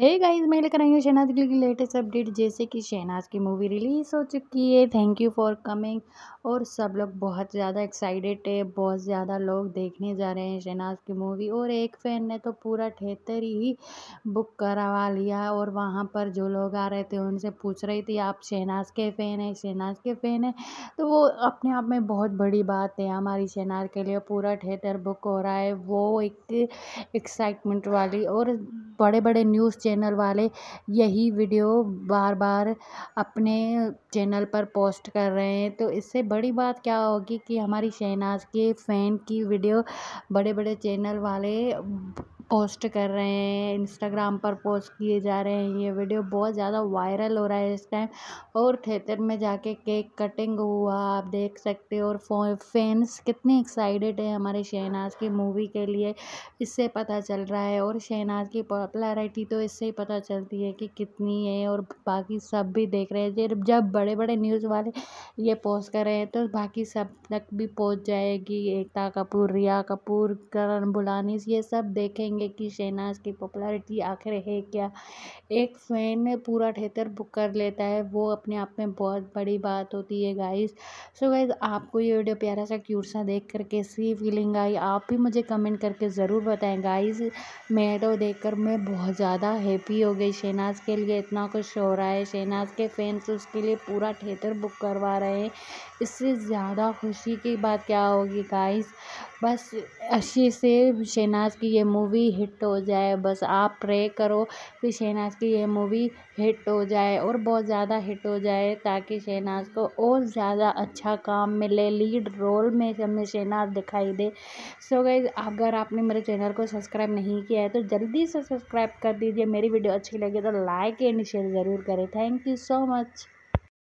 hey guys मैं लेकर आई हूँ शहनाज गिल की लेटेस्ट अपडेट जैसे कि शहनाज की मूवी रिलीज़ हो चुकी है थैंक यू फॉर कमिंग और सब लोग बहुत ज़्यादा एक्साइटेड है बहुत ज़्यादा लोग देखने जा रहे हैं शहनाज की मूवी और एक फ़ैन ने तो पूरा थिएटर ही बुक करवा लिया और वहाँ पर जो लोग आ रहे थे उनसे पूछ रही थी आप शहनाज के फ़ैन हैं शहनाज के फ़ैन हैं तो वो अपने आप में बहुत बड़ी बात है हमारी शहनाज के लिए पूरा थिएटर बुक हो रहा है वो एक एक्साइटमेंट वाली और बड़े बड़े न्यूज़ चैनल वाले यही वीडियो बार बार अपने चैनल पर पोस्ट कर रहे हैं तो इससे बड़ी बात क्या होगी कि हमारी शहनाज़ के फ़ैन की वीडियो बड़े बड़े चैनल वाले पोस्ट कर रहे हैं इंस्टाग्राम पर पोस्ट किए जा रहे हैं ये वीडियो बहुत ज़्यादा वायरल हो रहा है इस टाइम और थिएटर में जाके केक कटिंग हुआ आप देख सकते हो और फैंस कितने एक्साइटेड है हमारे शहनाज की मूवी के लिए इससे पता चल रहा है और शहनाज की पॉपुलैरिटी तो इससे ही पता चलती है कि कितनी है और बाकी सब भी देख रहे हैं जब बड़े बड़े न्यूज़ वाले ये पोस्ट कर रहे हैं तो बाकी सब तक भी पहुँच जाएगी एकता कपूर रिया कपूर करण बुलानी ये सब देखेंगे देखेंगे कि शहनाज की पॉपुलैरिटी आखिर है क्या एक फ़ैन पूरा थिएटर बुक कर लेता है वो अपने आप में बहुत बड़ी बात होती है गाइस सो गाइस आपको ये वीडियो प्यारा सा क्यूट सा देख कर कैसी फीलिंग आई आप भी मुझे कमेंट करके ज़रूर बताएं गाइस मैं तो देख कर मैं बहुत ज़्यादा हैप्पी हो गई शहनाज के लिए इतना कुछ हो रहा है शहनाज के फैंस उसके लिए पूरा थिएटर बुक करवा रहे हैं इससे ज़्यादा खुशी की बात क्या होगी गाइस बस अच्छे से शहनाज की ये मूवी मूवी हिट हो जाए बस आप प्रे करो कि शहनाज की ये मूवी हिट हो जाए और बहुत ज़्यादा हिट हो जाए ताकि शहनाज को और ज़्यादा अच्छा काम मिले लीड रोल में हमें शहनाज दिखाई दे सो गई अगर आपने मेरे चैनल को सब्सक्राइब नहीं किया है तो जल्दी से सब्सक्राइब कर दीजिए मेरी वीडियो अच्छी लगे तो लाइक एंड शेयर ज़रूर करें थैंक यू सो मच